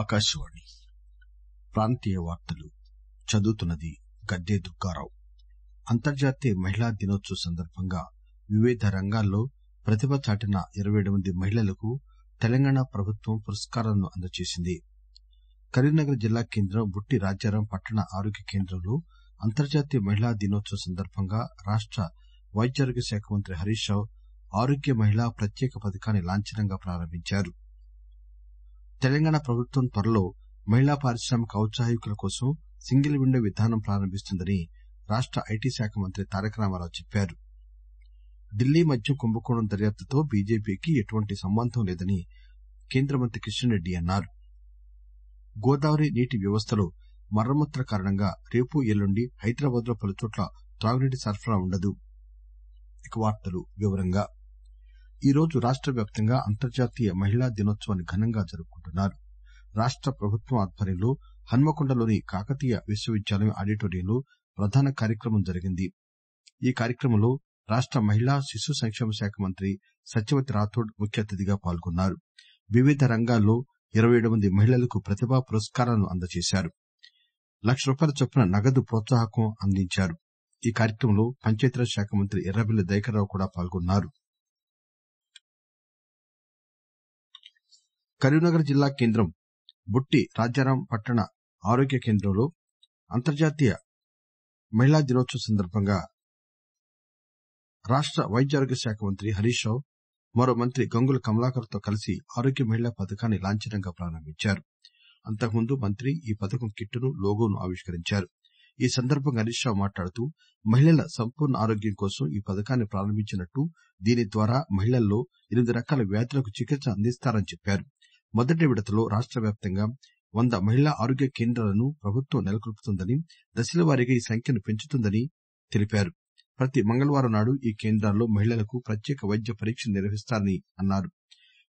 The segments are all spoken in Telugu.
ఆకాశవాణి ప్రాంతీయ వార్తలు చదువుతున్నది గద్దె దుగ్గారావు అంతర్జాతీయ మహిళా దినోత్సవం సందర్భంగా వివిధ రంగాల్లో ప్రతిభ చాటిన ఇరవై ఏడు మంది మహిళలకు తెలంగాణ ప్రభుత్వం పురస్కారాలను అందజేసింది కరీంనగర్ జిల్లా కేంద్రం బుట్టి రాజారాం పట్టణ ఆరోగ్య కేంద్రంలో అంతర్జాతీయ మహిళా దినోత్సవం సందర్భంగా రాష్ట వైద్యారోగ్య శాఖ మంత్రి హరీష్ రావు ఆరోగ్య మహిళా ప్రత్యేక పథకాన్ని లాంఛనంగా ప్రారంభించారు తెలంగాణ ప్రభుత్వం త్వరలో మహిళా పారిశ్రామిక ఔత్సాహికుల కోసం సింగిల్ విండో విధానం ప్రారంభిస్తుందని రాష్ట ఐటీ శాఖ మంత్రి తారక రామారావు చెప్పారు ఢిల్లీ మధ్య కుంభకోణం దర్యాప్తుతో బీజేపీకి ఎటువంటి సంబంధం లేదని కేంద్ర మంత్రి కిషన్ రెడ్డి అన్నారు గోదావరి నీటి వ్యవస్థలో మరమ్మతుల కారణంగా రేపు ఎల్లుండి హైదరాబాద్ లో పలుచోట్ల త్రాగునీటి సరఫరా ఉండదు ఈరోజు రాష్ట వ్యాప్తంగా అంతర్జాతీయ మహిళా దినోత్సవాన్ని ఘనంగా జరుపుకుంటున్నారు రాష్ట ప్రభుత్వం ఆధ్వర్యంలో హన్మకొండలోని కాకతీయ విశ్వవిద్యాలయం ఆడిటోరియంలో ప్రధాన కార్యక్రమం జరిగింది ఈ కార్యక్రమంలో రాష్ట మహిళా శిశు సంక్షేమ శాఖ మంత్రి సత్యవతి రాథోడ్ ముఖ్య అతిథిగా పాల్గొన్నారు వివిధ రంగాల్లో ఇరవై ఏడు మంది మహిళలకు ప్రతిభా పురస్కారాలను అందజేశారు లక్ష రూపాయల చొప్పున నగదు ప్రోత్సాహకం అందించారు ఈ కార్యక్రమంలో పంచాయతీరాజ్ శాఖ మంత్రి ఎర్రబెల్లి దయాకర్ రావు కూడా పాల్గొన్నారు కరీంనగర్ జిల్లా కేంద్రం బుట్టి రాజారాం పట్టణ ఆరోగ్య కేంద్రంలో అంతర్జాతీయ మహిళా దినోత్సవం సందర్బంగా రాష్ట వైద్యారోగ్య శాఖ మంత్రి హరీష్ రావు మరో మంత్రి గంగుల కమలాకర్ తో కలిసి ఆరోగ్య మహిళా పథకాన్ని లాంఛనంగా ప్రారంభించారు అంతకుముందు మంత్రి ఈ పథకం కిట్ ను లోగోను ఆవిష్కరించారు ఈ సందర్బంగా హరీష్ రావు మాట్లాడుతూ మహిళల సంపూర్ణ ఆరోగ్యం కోసం ఈ పథకాన్ని ప్రారంభించినట్టు దీని ద్వారా మహిళల్లో ఎనిమిది రకాల వ్యాధులకు చికిత్స అందిస్తారని చెప్పారు మొదటి విడతలో రాష్ట వ్యాప్తంగా వంద మహిళా ఆరోగ్య కేంద్రాలను ప్రభుత్వం నెలకొల్పుతుందని దశల వారీగా ఈ సంఖ్యను పెంచుతుందని తెలిపారు ప్రతి మంగళవారం నాడు ఈ కేంద్రాల్లో మహిళలకు ప్రత్యేక వైద్య పరీక్షలు నిర్వహిస్తారని అన్నారు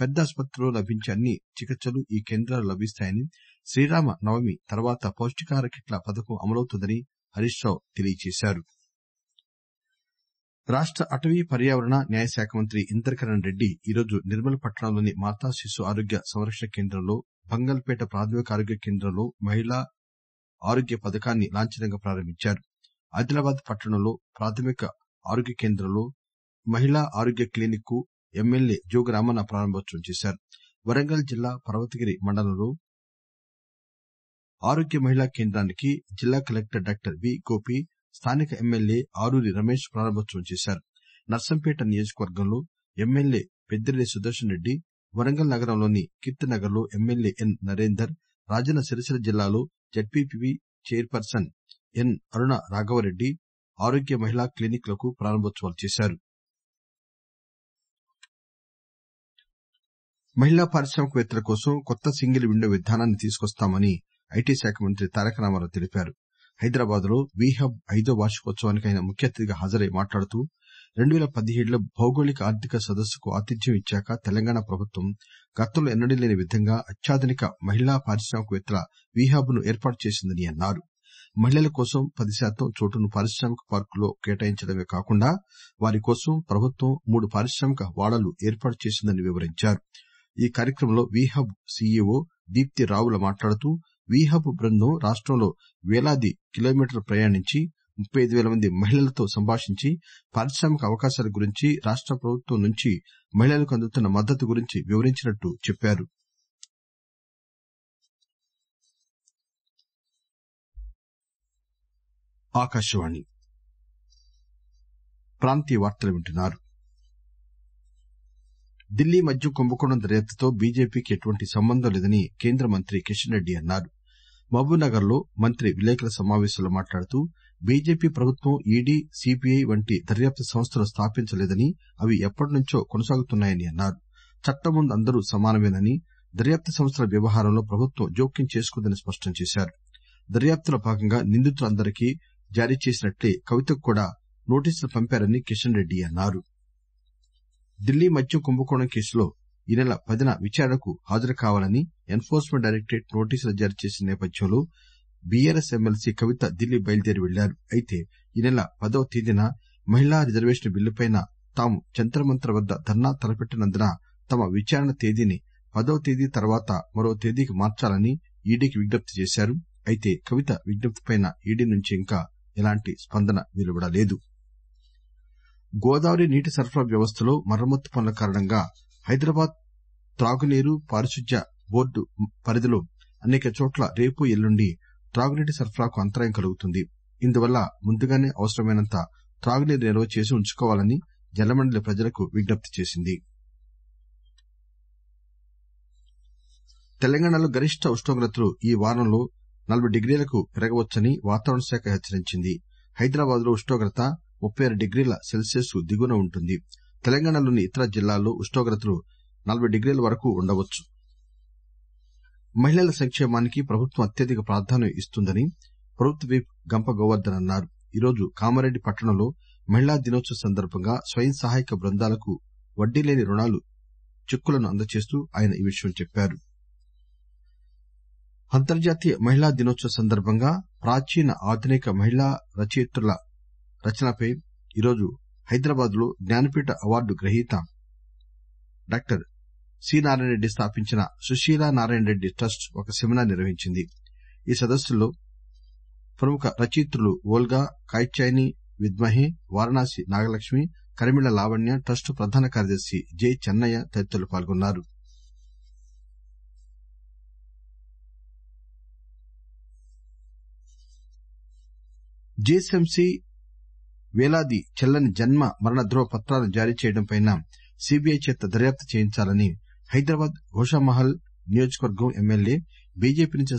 పెద్ద ఆసుపత్రిలో లభించే అన్ని చికిత్సలు ఈ కేంద్రాలు లభిస్తాయని శ్రీరామ నవమి తర్వాత పౌష్టికాహార కిట్ల పథకం అమలవుతుందని హరీష్ రావు తెలియజేశారు రాష్ట అటవీ పర్యావరణ న్యాయశాఖ మంత్రి ఇంద్రకరణ్ రెడ్డి ఈరోజు నిర్మల్ పట్టణంలోని మాతా శిశు ఆరోగ్య సంరక్షణ కేంద్రంలో బంగల్పేట ప్రాథమిక ఆరోగ్య కేంద్రంలో మహిళా ఆరోగ్య పథకాన్ని లాంఛనంగా ప్రారంభించారు ఆదిలాబాద్ పట్టణంలో ప్రాథమిక ఆరోగ్య కేంద్రంలో మహిళా ఆరోగ్య క్లినిక్ కు ఎమ్మెల్యే జోగు ప్రారంభోత్సవం చేశారు వరంగల్ జిల్లా పర్వతగిరి మండలంలో ఆరోగ్య మహిళా కేంద్రానికి జిల్లా కలెక్టర్ డాక్టర్ వి గోపి స్థానిక ఎమ్మెల్యే ఆరూరి రమేష్ ప్రారంభోత్సవం చేశారు నర్సంపేట నియోజకవర్గంలో ఎమ్మెల్యే పెద్దిరెడ్డి సుదర్శన్ రెడ్డి వరంగల్ నగరంలోని నగర్ లో ఎమ్మెల్యే ఎన్ నరేందర్ రాజన్న సిరిసిల్ల జిల్లాలో ZPPC chairperson N Aruna Raghavareddy ఆరోగ్య మహిళా క్లినిక్ లకు ప్రారంభోత్సవాలు చేశారు మహిళా పారిశ్రామికవేత్తల కోసం కొత్త సింగిల్ విండో విధానాన్ని తీసుకొస్తామని ఐటీ శాఖ మంత్రి తారక రామారావు తెలిపారు హైదరాబాద్ లో వీ హబ్ ఐదో వార్షికోత్సవానికి ఆయన ముఖ్య అతిథిగా హాజరై మాట్లాడుతూ రెండు పదిహేడులో భౌగోళిక ఆర్థిక సదస్సుకు ఆతిథ్యం ఇచ్చాక తెలంగాణ ప్రభుత్వం గతంలో ఎన్నడీ లేని విధంగా అత్యాధునిక మహిళా పారిశ్రామికవేత్తల వీ ను ఏర్పాటు చేసిందని అన్నారు మహిళల కోసం పది శాతం చోటును పారిశ్రామిక పార్కులో కేటాయించడమే కాకుండా వారి కోసం ప్రభుత్వం మూడు పారిశ్రామిక వాడలు ఏర్పాటు చేసిందని వివరించారు ఈ కార్యక్రమంలో వీహబ్ సీఈఓ దీప్తి రావుల మాట్లాడుతూ వీ హబ్ బృందం రాష్టంలో పేలాది కిలోమీటర్లు ప్రయాణించి ముప్పై అయిదు పేల మంది మహిళలతో సంభాషించి పారిశ్రామిక అవకాశాల గురించి రాష్ట ప్రభుత్వం నుంచి మహిళలకు అందుతున్న మద్దతు గురించి వివరించినట్టు చెప్పారు ఢిల్లీ మద్యం కుంభకోణం దర్యాప్తుతో బీజేపీకి ఎటువంటి సంబంధం లేదని కేంద్ర మంత్రి కిషన్ రెడ్డి అన్నారు మహబూబ్ నగర్ లో మంత్రి విలేకరుల సమాపేశంలో మాట్లాడుతూ బిజెపి ప్రభుత్వం ఈడీ సీపీఐ వంటి దర్యాప్తు సంస్థలు స్థాపించలేదని అవి ఎప్పటినుంచో కొనసాగుతున్నాయని అన్నారు చట్టం ముందు అందరూ సమానమేనని దర్యాప్తు సంస్థల వ్యవహారంలో ప్రభుత్వం జోక్యం చేసుకోదని స్పష్టం చేశారు దర్యాప్తులో భాగంగా నిందితులందరికీ జారీ చేసినట్లే కవితకు కూడా నోటీసులు పంపారని కిషన్ రెడ్డి అన్నారు ఢిల్లీ మద్యం కుంభకోణం కేసులో ఈ నెల పదిన విచారణకు హాజరు కావాలని ఫోర్స్ మెంట్ డైరెక్టరేట్ నోటీసులు జారీ చేసిన నేపథ్యంలో బీఆర్ఎస్ ఎమ్మెల్సీ కవిత ఢిల్లీ బయలుదేరి పెళ్లారు అయితే ఈ నెల పదవ తేదీన మహిళా రిజర్వేషన్ బిల్లుపై తాము జంతర్ వద్ద ధర్నా తలపెట్టినందున తమ విచారణ తేదీని పదవ తేదీ తర్వాత మరో తేదీకి మార్చాలని ఈడీకి విజ్ఞప్తి చేశారు అయితే కవిత విజ్ఞప్తిపై ఈడీ నుంచి ఇంకా ఎలాంటి స్పందన వెలువడలేదు గోదావరి నీటి సరఫరా వ్యవస్థలో మరమ్మతు పనుల కారణంగా హైదరాబాద్ త్రాగునీరు పారిశుద్ధ్య బోర్డు పరిధిలో అసేక చోట్ల రేపు ఎల్లుండి త్రాగునీటి సరఫరాకు అంతరాయం కలుగుతుంది ఇందువల్ల ముందుగానే అవసరమైనంత త్రాగునీరు నిల్వ చేసి ఉంచుకోవాలని జలమండలి ప్రజలకు విజ్ఞప్తి చేసింది తెలంగాణలో గరిష్ట ఉష్ణోగ్రతలు ఈ వారంలో నలభై డిగ్రీలకు పెరగవచ్చని వాతావరణ శాఖ హెచ్చరించింది హైదరాబాద్ లో ఉష్ణోగ్రత ముప్పై ఆరు డిగ్రీల సెల్సియస్ దిగువన ఉంటుంది తెలంగాణలోని ఇతర జిల్లాల్లో ఉష్ణోగ్రతలు నలబై డిగ్రీల వరకు ఉండవచ్చు మహిళల సంకేమానికి ప్రభుత్వం అత్యధిక ప్రాధాన్యం ఇస్తుందని ప్రభుత్వ విప్ గంప గోవర్దన్ అన్నారు ఈరోజు కామారెడ్డి పట్టణంలో మహిళా దినోత్సవం సందర్బంగా స్వయం సహాయక బృందాలకు వడ్డీలేని రుణాలు చెక్కులను అందజేస్తూ ఆయన ఈ విషయం చెప్పారు అంతర్జాతీయ మహిళా దినోత్సవం సందర్బంగా ప్రాచీన ఆధునిక మహిళా రచయిత్రుల రచనలపై ఈరోజు హైదరాబాద్ లో జ్ఞానపీఠ అవార్డు గ్రహీత డాక్టర్ సి నారాయణ రెడ్డి స్థాపించిన సుశీలా నారాయణ రెడ్డి ట్రస్ట్ ఒక సెమినార్ నిర్వహించింది ఈ సదస్సులో ప్రముఖ రచయిత్రులు వోల్గా కాత్యాయని విద్మహే వారణాసి నాగలక్ష్మి కరిమిళ లావణ్య ట్రస్ట్ ప్రధాన కార్యదర్శి జె చెన్నయ్య తదితరులు పాల్గొన్నారు జిహెచ్ఎంసి పేలాది చెల్లని జన్మ మరణ ధ్రువ పత్రాలను జారీ చేయడంపై సీబీఐ చేత దర్యాప్తు చేయించాలని హైదరాబాద్ ఘోషామహల్ నియోజకవర్గం ఎమ్మెల్యే బీజేపీ నుంచి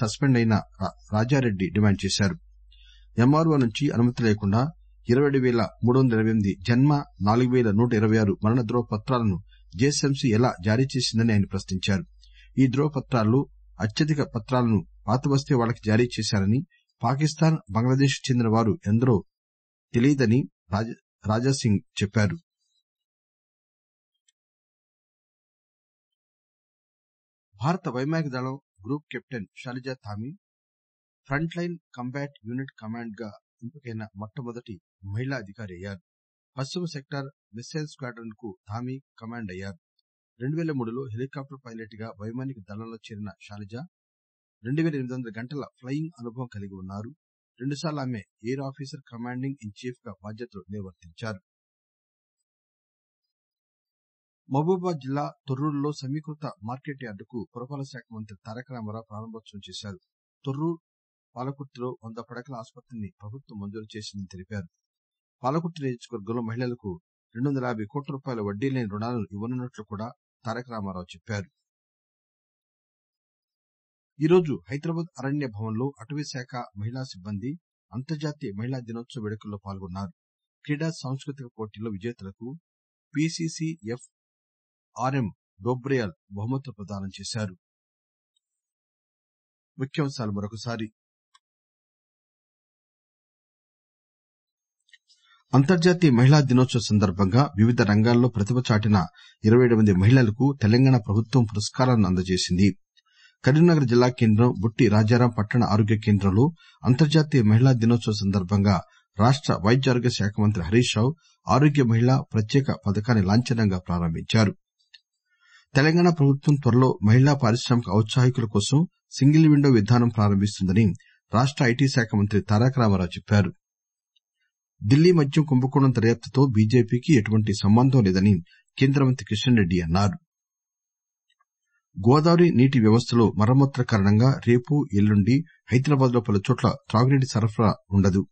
సస్పెండ్ అయిన రాజారెడ్డి డిమాండ్ చేశారు ఎంఆర్ఓ నుంచి అనుమతి లేకుండా ఇరవై ఏడు పేల మూడు వందల ఇరవై ఎనిమిది జన్మ నాలుగు పేల నూట ఇరవై ఆరు మరణ ధ్రువ పత్రాలను జీహెచ్ఎంసీ ఎలా జారీ చేసిందని ఆయన ప్రశ్నించారు ఈ ధ్రువ పత్రాలు అత్యధిక పత్రాలను పాతబస్తీ వాళ్లకే జారీ చేశారని పాకిస్తాన్ బంగ్లాదేశ్ కు చెందిన వారు ఎందరో తెలియదని రాజాసింగ్ చెప్పారు భారత వైమానిక దళం group captain Shaliza Dhami front line combat unit command గా ఎంపికైన మొట్టమొదటి మహిళా అధికారి అయ్యారు పశ్చిమ సెక్టార్ మిస్సైల్ స్క్వాడ్రన్ కు థామీ కమాండ్ అయ్యారు మూడులో హెలికాప్టర్ పైలట్ గా వైమానిక దళంలో చేరిన షాలిజా వందల గంటల ఫ్లయింగ్ అనుభవం కలిగి ఉన్నారు రెండుసార్లు ఆమె air officer commanding in chief గా బాధ్యతలు నిర్వర్తించారు మహబూబాబాద్ జిల్లా తొర్రూరులో సమీకృత మార్కెట్ యార్డుకు పురపాలక శాఖ మంత్రి తారక రామారావు ప్రారంభోత్సవం చేశారు తొర్రూరు పాలకుర్తిలో వంద పడకల ఆసుపత్రిని ప్రభుత్వం మంజూరు చేసిందని తెలిపారు పాలకుర్తి నియోజకవర్గంలో మహిళలకు రెండు వందల యాబై కోట్ల రూపాయల వడ్డీ లేని రుణాలను ఇవ్వనున్నట్లు కూడా తారక రామారావు చెప్పారు ఈరోజు హైదరాబాద్ అరణ్య భవన్లో అటవీశాఖ మహిళా సిబ్బంది అంతర్జాతీయ మహిళా దినోత్సవ వేడుకల్లో పాల్గొన్నారు క్రీడా సాంస్కృతిక పోటీల్లో విజేతలకు పిసిసిఎఫ్ ఆర్ఎం డోబ్రియాల్ బహుమతులు ప్రదానం చేశారు అంతర్జాతీయ మహిళా దినోత్సవం సందర్బంగా వివిధ రంగాల్లో ప్రతిభ చాటిన ఇరవై ఏడు మంది మహిళలకు తెలంగాణ ప్రభుత్వం పురస్కారాలను అందజేసింది కరీంనగర్ జిల్లా కేంద్రం బుట్టి రాజారాం పట్టణ ఆరోగ్య కేంద్రంలో అంతర్జాతీయ మహిళా దినోత్సవం సందర్బంగా రాష్ట వైద్యారోగ్య శాఖ మంత్రి హరీష్ రావు ఆరోగ్య మహిళా ప్రత్యేక పథకాన్ని లాంఛనంగా ప్రారంభించారు తెలంగాణ ప్రభుత్వం త్వరలో మహిళా పారిశ్రామిక ఔత్సాహికుల కోసం సింగిల్ విండో విధానం ప్రారంభిస్తుందని రాష్ట ఐటీ శాఖ మంత్రి తారక రామారావు చెప్పారు ఢిల్లీ మద్యం కుంభకోణం దర్యాప్తుతో బీజేపీకి ఎటువంటి సంబంధం లేదని కేంద్ర మంత్రి కిషన్ రెడ్డి అన్నారు గోదావరి నీటి వ్యవస్థలో మరమ్మతుల కారణంగా రేపు ఎల్లుండి హైదరాబాద్ లో పలుచోట్ల తాగునీటి సరఫరా ఉండదు